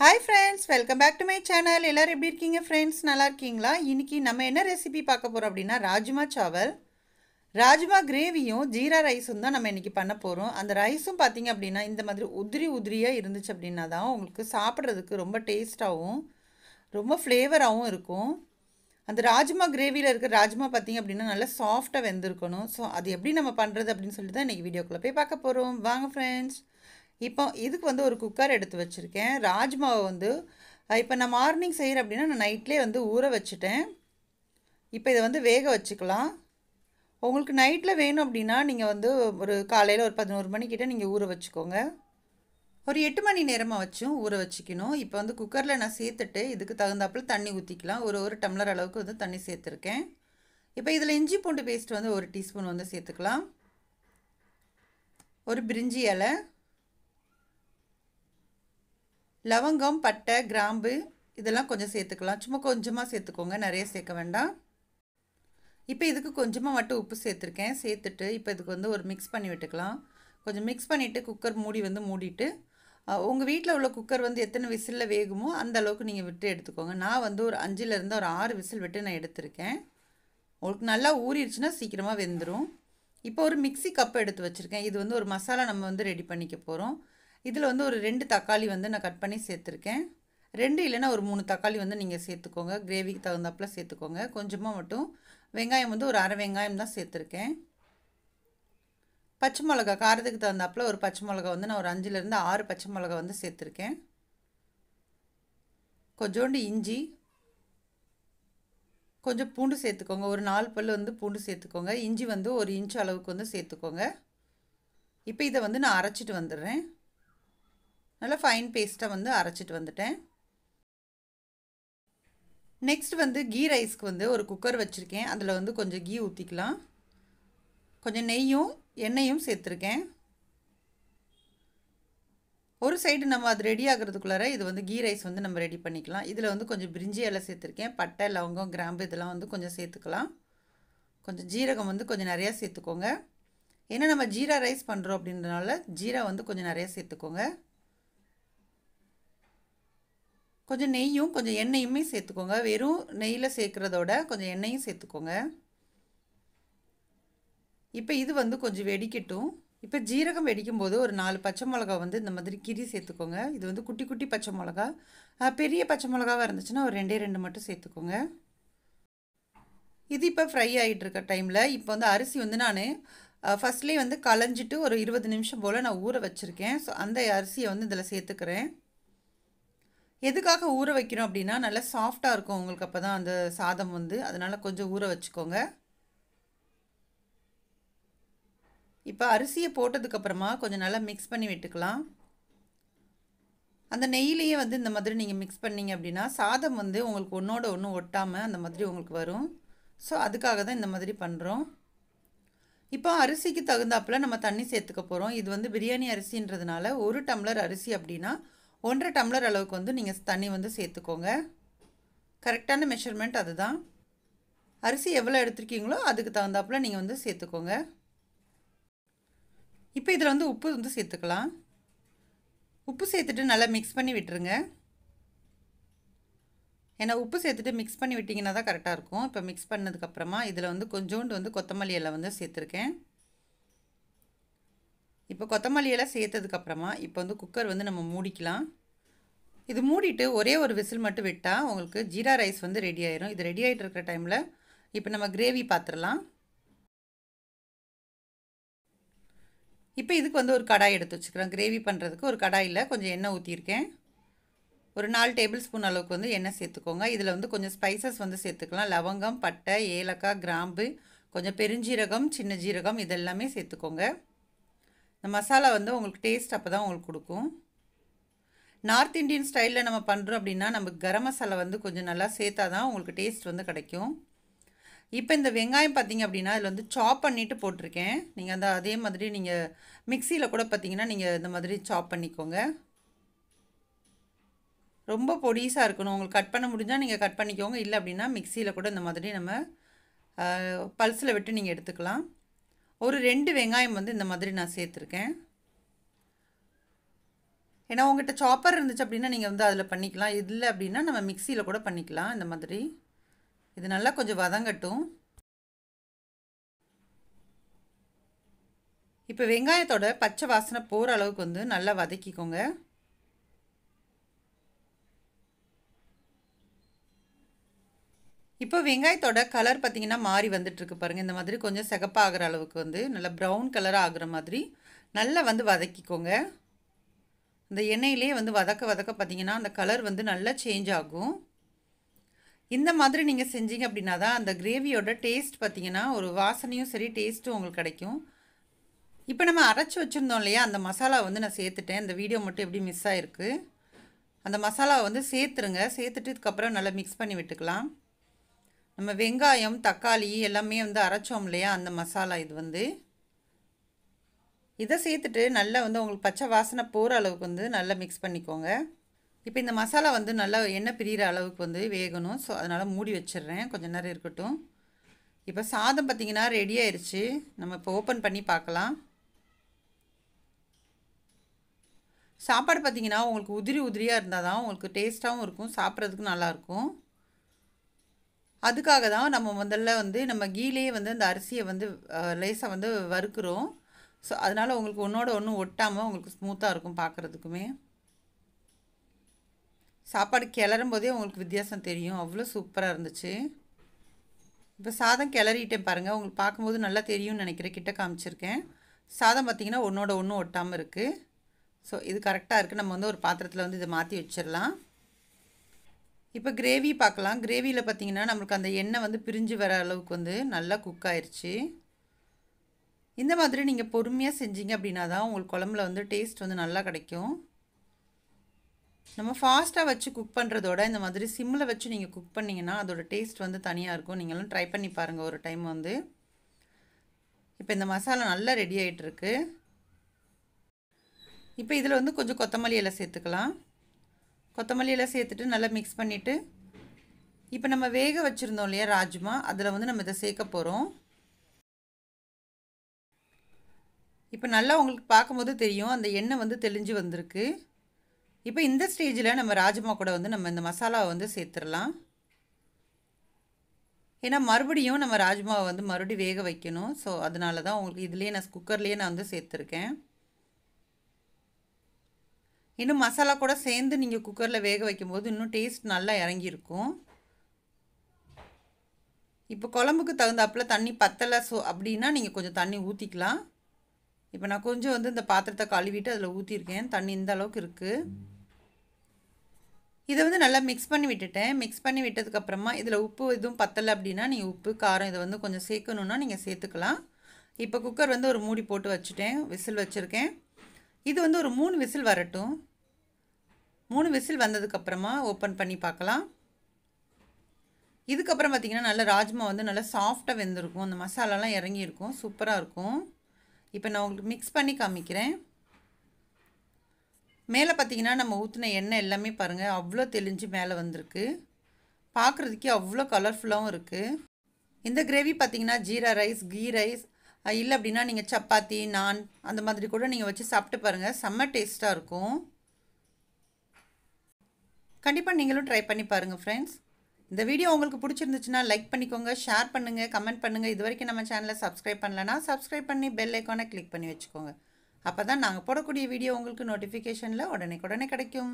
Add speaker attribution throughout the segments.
Speaker 1: hi friends welcome back to my channel எல்லோரும் எப்படி இருக்கீங்க ஃப்ரெண்ட்ஸ் நல்லா இருக்கீங்களா இன்றைக்கி நம்ம என்ன ரெசிபி பார்க்க போகிறோம் அப்படின்னா ராஜ்மா சாவல் ராஜ்மா கிரேவியும் ஜீரா ரைஸும் தான் நம்ம இன்றைக்கி பண்ண போகிறோம் அந்த ரைஸும் பார்த்திங்க அப்படின்னா இந்த மாதிரி உதிரி உதிரியாக இருந்துச்சு அப்படின்னா தான் உங்களுக்கு சாப்பிட்றதுக்கு ரொம்ப டேஸ்ட்டாகவும் ரொம்ப ஃப்ளேவராகவும் இருக்கும் அந்த ராஜ்மா கிரேவியில் இருக்கிற ராஜ்மா பார்த்திங்க அப்படின்னா நல்லா சாஃப்டாக வெந்திருக்கணும் ஸோ அது எப்படி நம்ம பண்ணுறது அப்படின்னு சொல்லிட்டு தான் இன்றைக்கி வீடியோக்குள்ளே போய் பார்க்க போகிறோம் வாங்க ஃப்ரெண்ட்ஸ் இப்போ இதுக்கு வந்து ஒரு குக்கர் எடுத்து வச்சுருக்கேன் ராஜ்மாவை வந்து இப்போ நான் மார்னிங் செய்கிறேன் அப்படின்னா நான் நைட்லேயே வந்து ஊற வச்சுட்டேன் இப்போ இதை வந்து வேக வச்சுக்கலாம் உங்களுக்கு நைட்டில் வேணும் அப்படின்னா நீங்கள் வந்து ஒரு காலையில் ஒரு பதினோரு மணிக்கிட்ட நீங்கள் ஊற வச்சுக்கோங்க ஒரு எட்டு மணி நேரமாக வச்சும் ஊற வச்சுக்கணும் இப்போ வந்து குக்கரில் நான் சேர்த்துட்டு இதுக்கு தகுந்தாப்பில் தண்ணி ஊற்றிக்கலாம் ஒரு ஒரு டம்ளர் அளவுக்கு வந்து தண்ணி சேர்த்துருக்கேன் இப்போ இதில் இஞ்சி பூண்டு பேஸ்ட் வந்து ஒரு டீஸ்பூன் வந்து சேர்த்துக்கலாம் ஒரு பிரிஞ்சி இலை லவங்கம் பட்டை கிராம்பு இதெல்லாம் கொஞ்சம் சேர்த்துக்கலாம் சும்மா கொஞ்சமாக சேர்த்துக்கோங்க நிறைய சேர்க்க வேண்டாம் இப்போ இதுக்கு கொஞ்சமாக மட்டும் உப்பு சேர்த்துருக்கேன் சேர்த்துட்டு இப்போ இதுக்கு வந்து ஒரு மிக்ஸ் பண்ணி விட்டுக்கலாம் கொஞ்சம் மிக்ஸ் பண்ணிவிட்டு குக்கர் மூடி வந்து மூடிட்டு உங்கள் வீட்டில் உள்ள குக்கர் வந்து எத்தனை விசிலில் வேகுமோ அந்த அளவுக்கு நீங்கள் விட்டு எடுத்துக்கோங்க நான் வந்து ஒரு அஞ்சுலேருந்து ஒரு ஆறு விசில் விட்டு நான் எடுத்திருக்கேன் உங்களுக்கு நல்லா ஊறிடுச்சுன்னா சீக்கிரமாக வெந்துடும் இப்போ ஒரு மிக்சி கப் எடுத்து வச்சுருக்கேன் இது வந்து ஒரு மசாலா நம்ம வந்து ரெடி பண்ணிக்க போகிறோம் இதில் வந்து ஒரு ரெண்டு தக்காளி வந்து நான் கட் பண்ணி சேர்த்துருக்கேன் ரெண்டு இல்லைன்னா ஒரு மூணு தக்காளி வந்து நீங்கள் சேர்த்துக்கோங்க கிரேவிக்கு தகுந்தாப்பில் சேர்த்துக்கோங்க கொஞ்சமாக மட்டும் வெங்காயம் வந்து ஒரு அரை வெங்காயம் தான் சேர்த்துருக்கேன் பச்சை மிளகா காரத்துக்கு தகுந்தாப்பில் ஒரு பச்சை மிளகா வந்து நான் ஒரு அஞ்சுலேருந்து ஆறு பச்சை மிளகா வந்து சேர்த்துருக்கேன் கொஞ்சோண்டு இஞ்சி கொஞ்சம் பூண்டு சேர்த்துக்கோங்க ஒரு நாலு பல் வந்து பூண்டு சேர்த்துக்கோங்க இஞ்சி வந்து ஒரு இன்ச் அளவுக்கு வந்து சேர்த்துக்கோங்க இப்போ இதை வந்து நான் அரைச்சிட்டு வந்துடுறேன் நல்லா ஃபைன் பேஸ்ட்டாக வந்து அரைச்சிட்டு வந்துட்டேன் நெக்ஸ்ட் வந்து கீ ரைஸ்க்கு வந்து ஒரு குக்கர் வச்சுருக்கேன் அதில் வந்து கொஞ்சம் கீ ஊற்றிக்கலாம் கொஞ்சம் நெய்யும் எண்ணெயும் சேர்த்துருக்கேன் ஒரு சைடு நம்ம அது ரெடி ஆகிறதுக்குள்ளார இது வந்து கீ ரைஸ் வந்து நம்ம ரெடி பண்ணிக்கலாம் இதில் வந்து கொஞ்சம் பிரிஞ்சி எல்லாம் சேர்த்துருக்கேன் பட்டை லவங்கம் கிராம்பு இதெல்லாம் வந்து கொஞ்சம் சேர்த்துக்கலாம் கொஞ்சம் ஜீரகம் வந்து கொஞ்சம் நிறையா சேர்த்துக்கோங்க ஏன்னா நம்ம ஜீரா ரைஸ் பண்ணுறோம் அப்படின்றனால ஜீரா வந்து கொஞ்சம் நிறையா சேர்த்துக்கோங்க கொஞ்சம் நெய்யும் கொஞ்சம் எண்ணெயுமே சேர்த்துக்கோங்க வெறும் நெய்யில் சேர்க்குறதோட கொஞ்சம் எண்ணெயும் சேர்த்துக்கோங்க இப்போ இது வந்து கொஞ்சம் வெடிக்கட்டும் இப்போ ஜீரகம் வெடிக்கும் போது ஒரு நாலு பச்சை மிளகா வந்து இந்த மாதிரி கிரி சேர்த்துக்கோங்க இது வந்து குட்டி குட்டி பச்சை மிளகா பெரிய பச்சை மிளகாவாக இருந்துச்சுன்னா ஒரு ரெண்டே ரெண்டு மட்டும் சேர்த்துக்கோங்க இது இப்போ ஃப்ரை ஆகிட்டுருக்க டைமில் இப்போ வந்து அரிசி வந்து நான் ஃபஸ்ட்லேயே வந்து களைஞ்சிட்டு ஒரு இருபது நிமிஷம் போல் நான் ஊற வச்சுருக்கேன் ஸோ அந்த அரிசியை வந்து இதில் சேர்த்துக்கிறேன் எதுக்காக ஊற வைக்கிறோம் அப்படின்னா நல்லா சாஃப்டாக இருக்கும் உங்களுக்கு அப்போ தான் அந்த சாதம் வந்து அதனால் கொஞ்சம் ஊற வச்சுக்கோங்க இப்போ அரிசியை போட்டதுக்கப்புறமா கொஞ்சம் நல்லா மிக்ஸ் பண்ணி விட்டுக்கலாம் அந்த நெய்லேயே வந்து இந்த மாதிரி நீங்கள் மிக்ஸ் பண்ணிங்க அப்படின்னா சாதம் வந்து உங்களுக்கு ஒன்றோட ஒன்று ஒட்டாமல் அந்த மாதிரி உங்களுக்கு வரும் ஸோ அதுக்காக தான் இந்த மாதிரி பண்ணுறோம் இப்போ அரிசிக்கு தகுந்தாப்பில் நம்ம தண்ணி சேர்த்துக்க போகிறோம் இது வந்து பிரியாணி அரிசின்றதுனால ஒரு டம்ளர் அரிசி அப்படின்னா ஒன்றரை டம்ளர் அளவுக்கு வந்து நீங்கள் தண்ணி வந்து சேர்த்துக்கோங்க கரெக்டான மெஷர்மெண்ட் அதுதான் அரிசி எவ்வளோ எடுத்துருக்கீங்களோ அதுக்கு தகுந்தாப்பில் நீங்கள் வந்து சேர்த்துக்கோங்க இப்போ இதில் வந்து உப்பு வந்து சேர்த்துக்கலாம் உப்பு சேர்த்துட்டு நல்லா மிக்ஸ் பண்ணி விட்டுருங்க ஏன்னா உப்பு சேர்த்துட்டு மிக்ஸ் பண்ணி விட்டிங்கன்னா தான் கரெக்டாக இருக்கும் இப்போ மிக்ஸ் பண்ணதுக்கப்புறமா இதில் வந்து கொஞ்சோண்டு வந்து கொத்தமல்லி எல்லாம் வந்து சேர்த்துருக்கேன் இப்போ கொத்தமல்லியெல்லாம் சேர்த்ததுக்கப்புறமா இப்போ வந்து குக்கர் வந்து நம்ம மூடிக்கலாம் இது மூடிட்டு ஒரே ஒரு விசில் மட்டும் விட்டால் உங்களுக்கு ஜீரா ரைஸ் வந்து ரெடி ஆயிரும் இது ரெடி ஆகிட்டு இருக்கிற டைமில் இப்போ நம்ம கிரேவி பார்த்துடலாம் இப்போ இதுக்கு வந்து ஒரு கடாய் எடுத்து வச்சுக்கிறோம் கிரேவி பண்ணுறதுக்கு ஒரு கடாயில் கொஞ்சம் எண்ணெய் ஊற்றியிருக்கேன் ஒரு நாலு டேபிள் ஸ்பூன் அளவுக்கு வந்து எண்ணெய் சேர்த்துக்கோங்க இதில் வந்து கொஞ்சம் ஸ்பைசஸ் வந்து சேர்த்துக்கலாம் லவங்கம் பட்டை ஏலக்காய் கிராம்பு கொஞ்சம் பெருஞ்சீரகம் சின்ன ஜீரகம் இதெல்லாமே சேர்த்துக்கோங்க இந்த மசாலா வந்து உங்களுக்கு டேஸ்ட் அப்போ தான் உங்களுக்கு கொடுக்கும் நார்த் இண்டியன் ஸ்டைலில் நம்ம பண்ணுறோம் அப்படின்னா நம்ம கரம் மசாலா வந்து கொஞ்சம் நல்லா சேர்த்தா தான் உங்களுக்கு டேஸ்ட் வந்து கிடைக்கும் இப்போ இந்த வெங்காயம் பார்த்திங்க அப்படின்னா இதில் வந்து சாப் பண்ணிவிட்டு போட்டிருக்கேன் நீங்கள் அந்த அதே மாதிரி நீங்கள் மிக்சியில் கூட பார்த்தீங்கன்னா நீங்கள் இந்த மாதிரி சாப் பண்ணிக்கோங்க ரொம்ப பொடிசாக இருக்கணும் உங்களுக்கு கட் பண்ண முடிஞ்சால் நீங்கள் கட் பண்ணிக்கோங்க இல்லை அப்படின்னா மிக்சியில் கூட இந்த மாதிரி நம்ம பல்ஸில் விட்டு நீங்கள் எடுத்துக்கலாம் ஒரு ரெண்டு வெங்காயம் வந்து இந்த மாதிரி நான் சேர்த்துருக்கேன் ஏன்னா உங்கள்கிட்ட சாப்பர் இருந்துச்சு அப்படின்னா நீங்கள் வந்து அதில் பண்ணிக்கலாம் இதில் அப்படின்னா நம்ம மிக்சியில் கூட பண்ணிக்கலாம் இந்த மாதிரி இது நல்லா கொஞ்சம் வதங்கட்டும் இப்போ வெங்காயத்தோட பச்சை வாசனை போகிற அளவுக்கு வந்து நல்லா வதக்கிக்கோங்க இப்போ வெங்காயத்தோட கலர் பார்த்திங்கன்னா மாறி வந்துட்டுருக்கு பாருங்கள் இந்த மாதிரி கொஞ்சம் சிகப்பாகிற அளவுக்கு வந்து நல்லா ப்ரௌன் கலர் ஆகிற மாதிரி நல்லா வந்து வதக்கிக்கோங்க இந்த எண்ணெயிலே வந்து வதக்க வதக்க பார்த்திங்கன்னா அந்த கலர் வந்து நல்லா சேஞ்ச் ஆகும் இந்த மாதிரி நீங்கள் செஞ்சீங்க அப்படின்னா தான் அந்த கிரேவியோட டேஸ்ட் பார்த்திங்கன்னா ஒரு வாசனையும் சரி டேஸ்ட்டும் உங்களுக்கு கிடைக்கும் இப்போ நம்ம அரைச்சி வச்சுருந்தோம் இல்லையா அந்த மசாலா வந்து நான் சேர்த்துட்டேன் இந்த வீடியோ மட்டும் எப்படி மிஸ் ஆகிருக்கு அந்த மசாலாவை வந்து சேர்த்துருங்க சேர்த்துட்டு இதுக்கப்புறம் நல்லா மிக்ஸ் பண்ணி விட்டுக்கலாம் நம்ம வெங்காயம் தக்காளி எல்லாமே வந்து அரைச்சோம் இல்லையா அந்த மசாலா இது வந்து இதை சேர்த்துட்டு நல்லா வந்து உங்களுக்கு பச்சை வாசனை போகிற அளவுக்கு வந்து நல்லா மிக்ஸ் பண்ணிக்கோங்க இப்போ இந்த மசாலா வந்து நல்லா எண்ணெய் பிரிகிற அளவுக்கு வந்து வேகணும் ஸோ அதனால் மூடி வச்சிடுறேன் கொஞ்சம் நேரம் இருக்கட்டும் இப்போ சாதம் பார்த்திங்கன்னா ரெடி ஆயிடுச்சு நம்ம இப்போ ஓப்பன் பண்ணி பார்க்கலாம் சாப்பாடு பார்த்திங்கன்னா உங்களுக்கு உதிரி உதிரியாக இருந்தால் தான் உங்களுக்கு டேஸ்ட்டாகவும் இருக்கும் சாப்பிட்றதுக்கு நல்லாயிருக்கும் அதுக்காக தான் நம்ம முதல்ல வந்து நம்ம கீழே வந்து அந்த அரிசியை வந்து லேசாக வந்து வறுக்கிறோம் ஸோ அதனால் உங்களுக்கு ஒன்றோட ஒன்று ஒட்டாமல் உங்களுக்கு ஸ்மூத்தாக இருக்கும் பார்க்குறதுக்குமே சாப்பாடு கிளறும் போதே உங்களுக்கு வித்தியாசம் தெரியும் அவ்வளோ சூப்பராக இருந்துச்சு இப்போ சாதம் கிளறிட்டேன் பாருங்கள் உங்களுக்கு பார்க்கும்போது நல்லா தெரியும்னு நினைக்கிறேன் கிட்ட காமிச்சிருக்கேன் சாதம் பார்த்திங்கன்னா ஒன்றோட ஒன்றும் ஒட்டாமல் இருக்குது ஸோ இது கரெக்டாக இருக்குது நம்ம வந்து ஒரு பாத்திரத்தில் வந்து இதை மாற்றி வச்சிடலாம் இப்போ கிரேவி பார்க்கலாம் கிரேவியில் பார்த்திங்கன்னா நம்மளுக்கு அந்த எண்ணெய் வந்து பிரிஞ்சு வர அளவுக்கு வந்து நல்லா குக் ஆயிடுச்சு இந்த மாதிரி நீங்கள் பொறுமையாக செஞ்சீங்க அப்படின்னா தான் உங்களுக்கு குழம்புல வந்து டேஸ்ட் வந்து நல்லா கிடைக்கும் நம்ம ஃபாஸ்ட்டாக வச்சு குக் பண்ணுறதோட இந்த மாதிரி சிம்மில் வச்சு நீங்கள் குக் பண்ணிங்கன்னா அதோடய டேஸ்ட் வந்து தனியாக இருக்கும் நீங்களும் ட்ரை பண்ணி பாருங்கள் ஒரு டைம் வந்து இப்போ இந்த மசாலா நல்லா ரெடி ஆகிட்டுருக்கு இப்போ இதில் வந்து கொஞ்சம் கொத்தமல்லி எல்லாம் சேர்த்துக்கலாம் கொத்தமல்லியெல்லாம் சேர்த்துட்டு நல்லா மிக்ஸ் பண்ணிவிட்டு இப்போ நம்ம வேக வச்சுருந்தோம் இல்லையா ராஜ்மா அதில் வந்து நம்ம இதை சேர்க்க போகிறோம் இப்போ நல்லா உங்களுக்கு பார்க்கும்போது தெரியும் அந்த எண்ணெய் வந்து தெளிஞ்சு வந்திருக்கு இப்போ இந்த ஸ்டேஜில் நம்ம ராஜ்மா கூட வந்து நம்ம இந்த மசாலாவை வந்து சேர்த்துடலாம் ஏன்னா மறுபடியும் நம்ம ராஜ்மாவை வந்து மறுபடியும் வேக வைக்கணும் ஸோ அதனால தான் உங்களுக்கு இதுலேயே நான் குக்கர்லேயே நான் வந்து சேர்த்துருக்கேன் இன்னும் மசாலா கூட சேர்ந்து நீங்கள் குக்கரில் வேக வைக்கும்போது இன்னும் டேஸ்ட் நல்லா இறங்கியிருக்கும் இப்போ குழம்புக்கு தகுந்தாப்பில் தண்ணி பத்தலை ஸோ அப்படின்னா நீங்கள் கொஞ்சம் தண்ணி ஊற்றிக்கலாம் இப்போ நான் கொஞ்சம் வந்து இந்த பாத்திரத்தை கழுவிட்டு அதில் ஊற்றிருக்கேன் தண்ணி இந்த அளவுக்கு இருக்குது இதை வந்து நல்லா மிக்ஸ் பண்ணி விட்டுட்டேன் மிக்ஸ் பண்ணி விட்டதுக்கப்புறமா இதில் உப்பு எதுவும் பத்தலை அப்படின்னா நீங்கள் உப்பு காரம் இதை வந்து கொஞ்சம் சேர்க்கணுன்னா நீங்கள் சேர்த்துக்கலாம் இப்போ குக்கர் வந்து ஒரு மூடி போட்டு வச்சுட்டேன் விசில் வச்சுருக்கேன் இது வந்து ஒரு மூணு விசில் வரட்டும் மூணு விசில் வந்ததுக்கப்புறமா ஓப்பன் பண்ணி பார்க்கலாம் இதுக்கப்புறம் பார்த்திங்கன்னா நல்லா ராஜ்மா வந்து நல்லா சாஃப்டாக வெந்திருக்கும் அந்த மசாலாலாம் இறங்கியிருக்கும் சூப்பராக இருக்கும் இப்போ நான் உங்களுக்கு மிக்ஸ் பண்ணி காமிக்கிறேன் மேலே பார்த்தீங்கன்னா நம்ம ஊற்றின எண்ணெய் எல்லாமே பாருங்கள் அவ்வளோ தெளிஞ்சு மேலே வந்திருக்கு பார்க்குறதுக்கே அவ்வளோ கலர்ஃபுல்லாகவும் இருக்குது இந்த கிரேவி பார்த்திங்கன்னா ஜீரா ரைஸ் கீ ரைஸ் இல்லை அப்படின்னா நீங்கள் சப்பாத்தி நான் அந்த மாதிரி கூட நீங்கள் வச்சு சாப்பிட்டு பாருங்கள் செம்ம டேஸ்ட்டாக இருக்கும் கண்டிப்பாக நீங்களும் ட்ரை பண்ணி பாருங்கள் ஃப்ரெண்ட்ஸ் இந்த வீடியோ உங்களுக்கு பிடிச்சிருந்துச்சுன்னா லைக் பண்ணிக்கோங்க ஷேர் பண்ணுங்கள் கமெண்ட் பண்ணுங்கள் இது வரைக்கும் நம்ம சேனலை சப்ஸ்கிரைப் பண்ணலன்னா சப்ஸ்கிரைப் பண்ணி பெல் ஐக்கானை கிளிக் பண்ணி வச்சுக்கோங்க அப்போ தான் நாங்கள் போடக்கூடிய வீடியோ உங்களுக்கு நோட்டிஃபிகேஷனில் உடனே உடனே கிடைக்கும்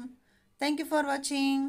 Speaker 1: தேங்க்யூ ஃபார் வாட்சிங்